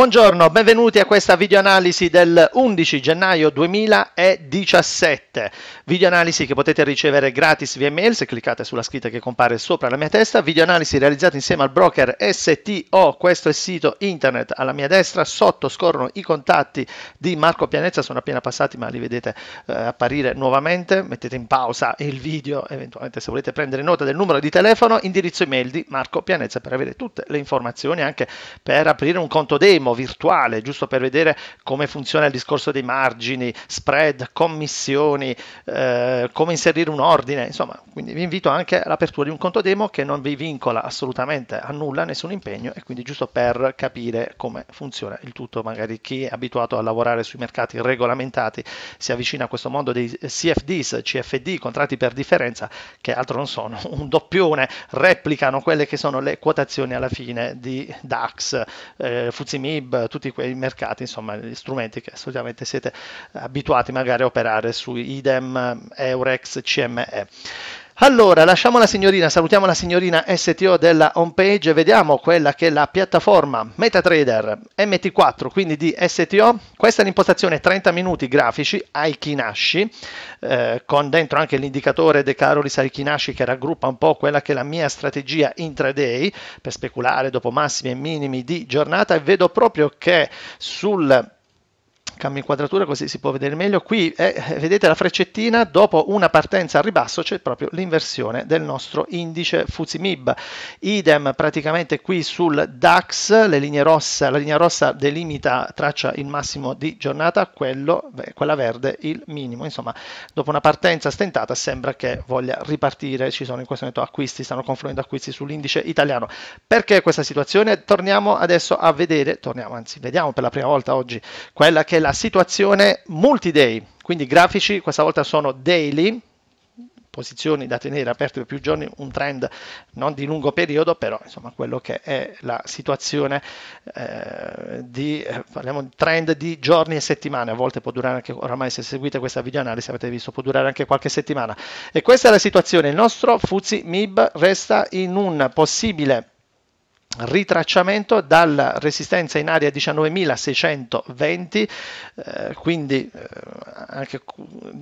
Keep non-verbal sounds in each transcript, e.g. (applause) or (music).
Buongiorno, benvenuti a questa videoanalisi del 11 gennaio 2017. Videoanalisi che potete ricevere gratis via mail se cliccate sulla scritta che compare sopra la mia testa. Videoanalisi realizzata insieme al broker STO, questo è il sito internet alla mia destra. Sotto scorrono i contatti di Marco Pianezza, sono appena passati ma li vedete eh, apparire nuovamente. Mettete in pausa il video, eventualmente se volete prendere nota del numero di telefono, indirizzo email di Marco Pianezza per avere tutte le informazioni anche per aprire un conto demo diciamo virtuale, giusto per vedere come funziona il discorso dei margini, spread, commissioni, eh, come inserire un ordine, insomma, quindi vi invito anche all'apertura di un conto demo che non vi vincola assolutamente a nulla, nessun impegno e quindi giusto per capire come funziona il tutto, magari chi è abituato a lavorare sui mercati regolamentati si avvicina a questo mondo dei CFDs, CFD, contratti per differenza, che altro non sono, (laughs) un doppione, replicano quelle che sono le quotazioni alla fine di DAX, eh, Fuzimini, Nib, tutti quei mercati, insomma, gli strumenti che solitamente siete abituati magari a operare su idem Eurex CME. Allora, lasciamo la signorina, salutiamo la signorina STO della homepage e vediamo quella che è la piattaforma MetaTrader MT4, quindi di STO. Questa è l'impostazione 30 minuti grafici ai Kinashi, eh, con dentro anche l'indicatore De Carolis ai Kinashi che raggruppa un po' quella che è la mia strategia intraday per speculare dopo massimi e minimi di giornata e vedo proprio che sul Cambio inquadratura così si può vedere meglio. Qui eh, eh vedete la freccettina, dopo una partenza a ribasso c'è proprio l'inversione del nostro indice FUZIMIB. Idem praticamente qui sul DAX, le linee rosse, la linea rossa delimita, traccia il massimo di giornata, quello, quella verde il minimo. Insomma, dopo una partenza stentata sembra che voglia ripartire, ci sono in questo momento acquisti, stanno confluendo acquisti sull'indice italiano. Perché questa situazione? Torniamo adesso a vedere, torniamo anzi, vediamo per la prima volta oggi quella che è la la situazione multi-day, quindi grafici questa volta sono daily, posizioni da tenere aperte per più giorni, un trend non di lungo periodo, però insomma quello che è la situazione eh, di, eh, parliamo di trend di giorni e settimane, a volte può durare anche, oramai se seguite questa video analisi avete visto, può durare anche qualche settimana. E questa è la situazione, il nostro Fuzzi MIB resta in un possibile ritracciamento dalla resistenza in area 19.620, eh, quindi eh, anche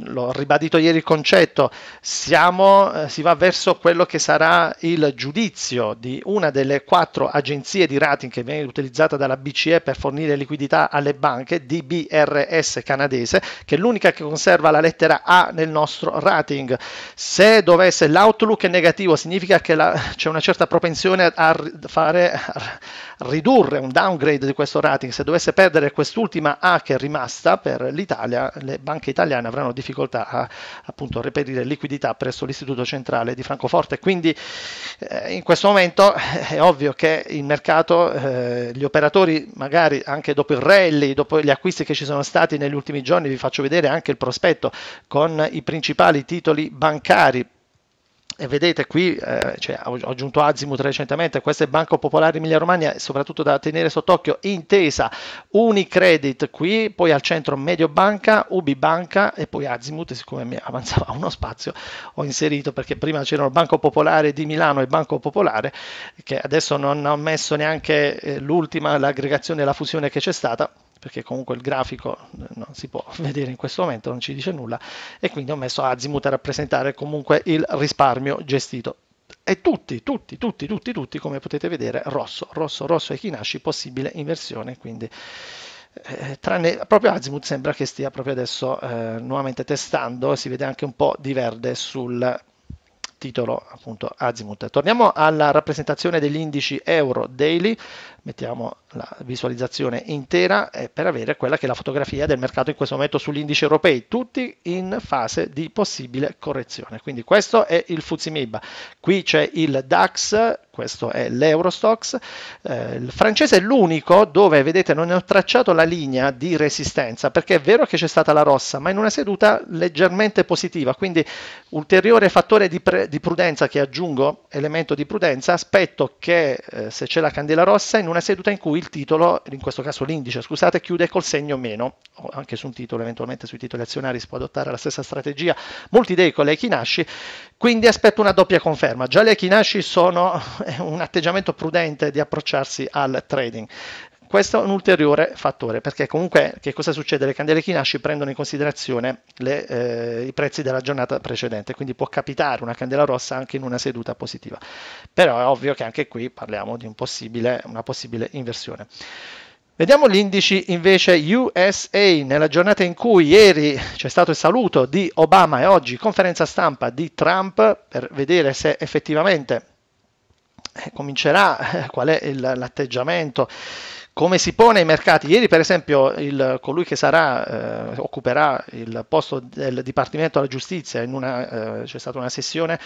l'ho ribadito ieri il concetto, siamo, eh, si va verso quello che sarà il giudizio di una delle quattro agenzie di rating che viene utilizzata dalla BCE per fornire liquidità alle banche, DBRS canadese, che è l'unica che conserva la lettera A nel nostro rating. Se dovesse l'outlook negativo significa che la, c'è una certa propensione a fare fare ridurre un downgrade di questo rating, se dovesse perdere quest'ultima A che è rimasta per l'Italia, le banche italiane avranno difficoltà a appunto, reperire liquidità presso l'Istituto Centrale di Francoforte. Quindi eh, in questo momento eh, è ovvio che il mercato, eh, gli operatori magari anche dopo il rally, dopo gli acquisti che ci sono stati negli ultimi giorni, vi faccio vedere anche il prospetto con i principali titoli bancari e vedete qui, eh, cioè, ho aggiunto Azimut recentemente, questa è Banco Popolare Emilia Romagna, soprattutto da tenere sott'occhio, Intesa, Unicredit qui, poi al centro Mediobanca, Ubi Banca e poi Azimut, siccome mi avanzava uno spazio ho inserito perché prima c'erano Banco Popolare di Milano e Banco Popolare, che adesso non ho messo neanche eh, l'ultima, l'aggregazione la fusione che c'è stata, perché comunque il grafico eh, non si può (laughs) vedere in questo momento, non ci dice nulla, e quindi ho messo Azimut a rappresentare comunque il risparmio gestito. E tutti, tutti, tutti, tutti, tutti, come potete vedere, rosso, rosso, rosso e Kinashi, possibile inversione, quindi... Eh, tranne proprio Azimut sembra che stia proprio adesso eh, nuovamente testando, si vede anche un po' di verde sul titolo appunto Azimut. Torniamo alla rappresentazione degli indici euro daily, mettiamo la visualizzazione intera eh, per avere quella che è la fotografia del mercato in questo momento sugli indici europei, tutti in fase di possibile correzione. Quindi questo è il Fuzimib. Qui c'è il DAX, questo è l'Eurostox. Eh, il francese è l'unico dove, vedete, non ho tracciato la linea di resistenza, perché è vero che c'è stata la rossa, ma in una seduta leggermente positiva, quindi ulteriore fattore di, pre- di prudenza che aggiungo, elemento di prudenza, aspetto che eh, se c'è la candela rossa in in una seduta in cui il titolo, in questo caso l'indice, scusate, chiude col segno meno, o anche su un titolo, eventualmente sui titoli azionari si può adottare la stessa strategia, molti dei con le Kinashi, quindi aspetto una doppia conferma. Già le Kinashi sono (laughs) un atteggiamento prudente di approcciarsi al trading. Questo è un ulteriore fattore, perché comunque che cosa succede? Le candele Kinashi prendono in considerazione le, eh, i prezzi della giornata precedente, quindi può capitare una candela rossa anche in una seduta positiva. Però è ovvio che anche qui parliamo di un possibile, una possibile inversione. Vediamo l'indice invece USA nella giornata in cui ieri c'è stato il saluto di Obama e oggi conferenza stampa di Trump per vedere se effettivamente eh, comincerà, eh, qual è il, l'atteggiamento come si pone i mercati. Ieri, per esempio, il, colui che sarà, eh, occuperà il posto del Dipartimento della Giustizia, una, eh, c'è stata una sessione,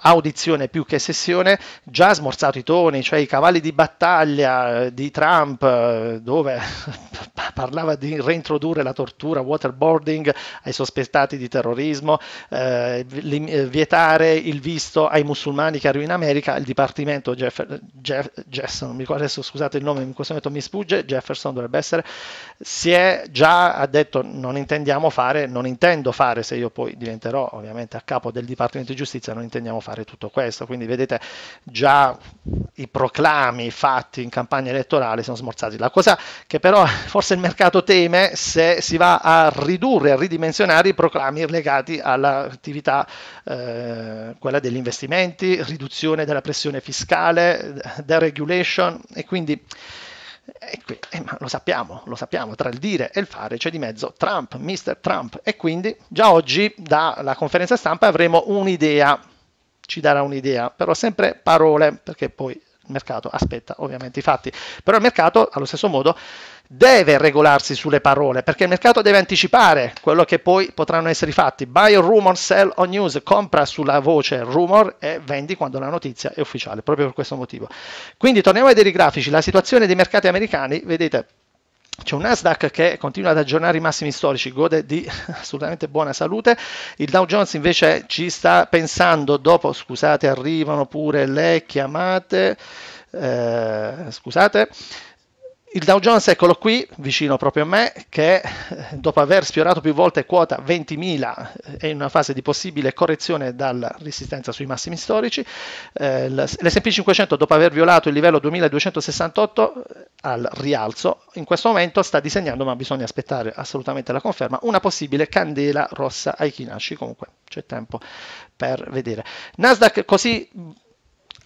audizione più che sessione, già smorzato i toni, cioè i cavalli di battaglia eh, di Trump, eh, dove (laughs) parlava di reintrodurre la tortura, waterboarding ai sospettati di terrorismo, eh, eh, vietare il visto ai musulmani che arrivano in America, il Dipartimento Jeff, Jeff, Jefferson, adesso scusate il nome, in questo momento mi sfugge, Jefferson dovrebbe essere, si è già ha detto non intendiamo fare, non intendo fare se io poi diventerò ovviamente a capo del Dipartimento di Giustizia, non intendiamo fare tutto questo, quindi vedete già i proclami fatti in campagna elettorale sono smorzati. La cosa che però forse il mercato teme se si va a ridurre, a ridimensionare i proclami legati all'attività, eh, quella degli investimenti, riduzione della pressione fiscale, deregulation e quindi... E qui, eh, ma lo sappiamo, lo sappiamo, tra il dire e il fare c'è di mezzo Trump, Mr. Trump e quindi già oggi dalla conferenza stampa avremo un'idea, ci darà un'idea, però sempre parole perché poi il mercato aspetta ovviamente i fatti, però il mercato allo stesso modo deve regolarsi sulle parole perché il mercato deve anticipare quello che poi potranno essere i fatti. Buy a rumor, sell on news, compra sulla voce rumor e vendi quando la notizia è ufficiale, proprio per questo motivo. Quindi torniamo ai dei grafici, la situazione dei mercati americani, vedete c'è un Nasdaq che continua ad aggiornare i massimi storici, gode di (laughs) assolutamente buona salute. Il Dow Jones invece ci sta pensando dopo, scusate, arrivano pure le chiamate. Eh, scusate, il Dow Jones, eccolo qui, vicino proprio a me, che eh, dopo aver sfiorato più volte quota 20.000 eh, è in una fase di possibile correzione dalla resistenza sui massimi storici, eh, l'S&P 500 dopo aver violato il livello 2268 eh, al rialzo, in questo momento sta disegnando, ma bisogna aspettare assolutamente la conferma, una possibile candela rossa ai Kinashi, comunque c'è tempo per vedere. Nasdaq così mm,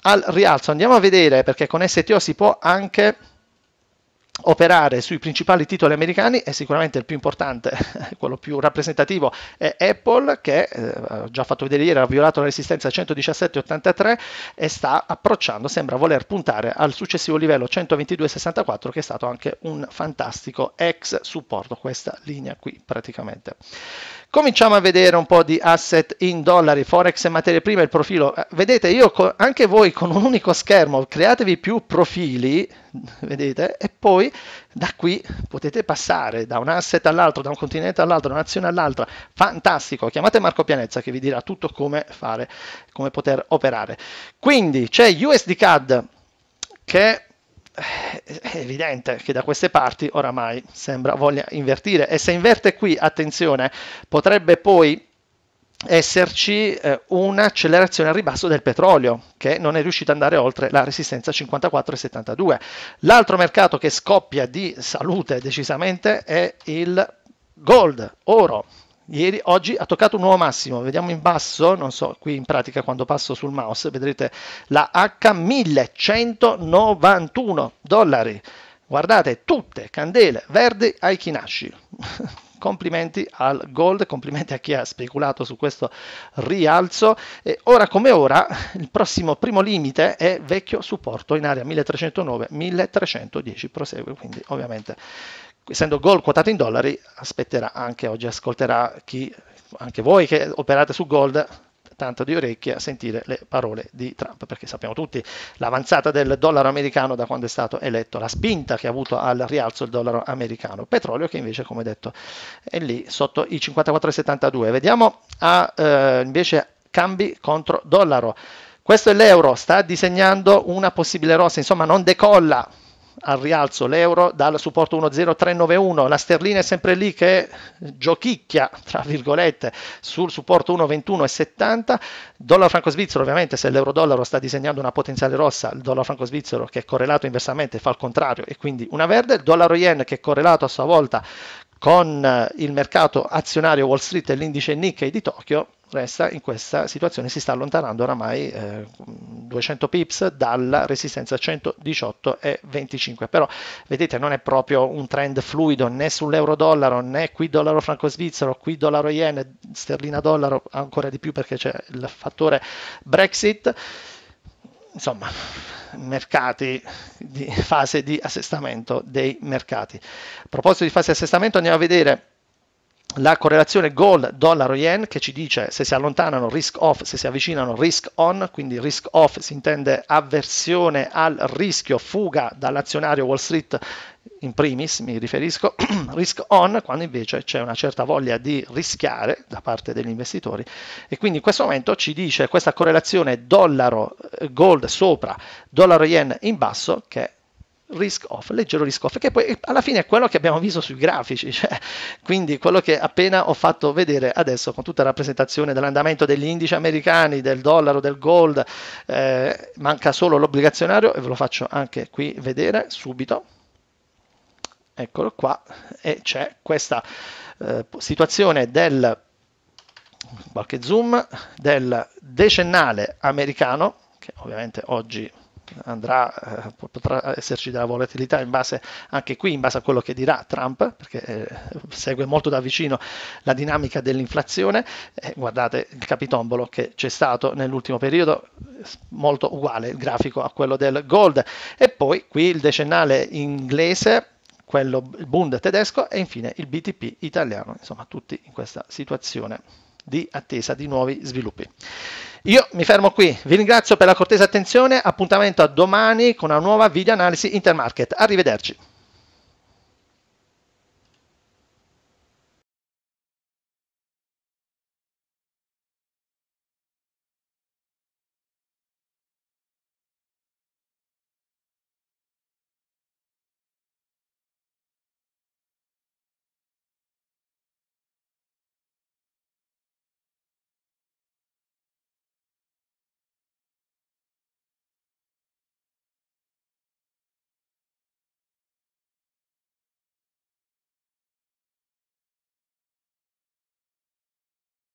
al rialzo, andiamo a vedere perché con STO si può anche operare sui principali titoli americani è sicuramente il più importante, (laughs) quello più rappresentativo è Apple che eh, ho già fatto vedere ieri ha violato la resistenza 117.83 e sta approcciando, sembra voler puntare al successivo livello 122.64 che è stato anche un fantastico ex supporto questa linea qui praticamente. Cominciamo a vedere un po' di asset in dollari, forex e materie prime, il profilo. Eh, vedete, io anche voi con un unico schermo createvi più profili, (laughs) vedete, e poi da qui potete passare da un asset all'altro, da un continente all'altro, da un'azione all'altra. Fantastico, chiamate Marco Pianezza che vi dirà tutto come fare, come poter operare. Quindi c'è USD CAD che eh, è evidente che da queste parti oramai sembra voglia invertire e se inverte qui, attenzione, potrebbe poi esserci eh, un'accelerazione al ribasso del petrolio che non è riuscito ad andare oltre la resistenza 54,72. L'altro mercato che scoppia di salute decisamente è il gold, oro. Ieri, oggi ha toccato un nuovo massimo, vediamo in basso, non so, qui in pratica quando passo sul mouse vedrete la H1191 dollari. Guardate, tutte candele verdi ai Kinashi. (laughs) complimenti al gold, complimenti a chi ha speculato su questo rialzo e ora come ora il prossimo primo limite è vecchio supporto in area 1309-1310 prosegue quindi ovviamente essendo Gol quotato in dollari, aspetterà anche oggi, ascolterà chi, anche voi che operate su Gold, tanto di orecchie a sentire le parole di Trump, perché sappiamo tutti l'avanzata del dollaro americano da quando è stato eletto, la spinta che ha avuto al rialzo il dollaro americano, petrolio che invece come detto è lì sotto i 54,72. Vediamo a, eh, invece cambi contro dollaro. Questo è l'euro, sta disegnando una possibile rossa, insomma non decolla, al rialzo l'euro dal supporto 10391, la sterlina è sempre lì che giochicchia, tra virgolette, sul supporto 12170, dollaro franco svizzero ovviamente se l'euro dollaro sta disegnando una potenziale rossa, il dollaro franco svizzero che è correlato inversamente fa il contrario e quindi una verde, il dollaro yen che è correlato a sua volta con eh, il mercato azionario Wall Street e l'indice Nikkei di Tokyo resta in questa situazione, si sta allontanando oramai eh, 200 pips dalla resistenza 118 e 25 però vedete non è proprio un trend fluido né sull'euro dollaro né qui dollaro franco svizzero qui dollaro yen sterlina dollaro ancora di più perché c'è il fattore brexit insomma mercati di fase di assestamento dei mercati a proposito di fase di assestamento andiamo a vedere la correlazione gold dollaro yen che ci dice se si allontanano risk off, se si avvicinano risk on, quindi risk off si intende avversione al rischio, fuga dall'azionario Wall Street in primis mi riferisco, (clears throat) risk on quando invece c'è una certa voglia di rischiare da parte degli investitori e quindi in questo momento ci dice questa correlazione dollaro eh, gold sopra, dollaro yen in basso che risk off, leggero risk off, che poi alla fine è quello che abbiamo visto sui grafici, (laughs) cioè, quindi quello che appena ho fatto vedere adesso con tutta la rappresentazione dell'andamento degli indici americani, del dollaro, del gold, eh, manca solo l'obbligazionario e ve lo faccio anche qui vedere subito. Eccolo qua e c'è questa eh, situazione del qualche zoom del decennale americano che ovviamente oggi andrà, eh, potrà esserci della volatilità in base anche qui in base a quello che dirà Trump, perché eh, segue molto da vicino la dinamica dell'inflazione. Eh, guardate il capitombolo che c'è stato nell'ultimo periodo, molto uguale il grafico a quello del gold. E poi qui il decennale inglese quello il Bund tedesco e infine il BTP italiano, insomma tutti in questa situazione di attesa di nuovi sviluppi. Io mi fermo qui, vi ringrazio per la cortesa attenzione, appuntamento a domani con una nuova video analisi intermarket. Arrivederci.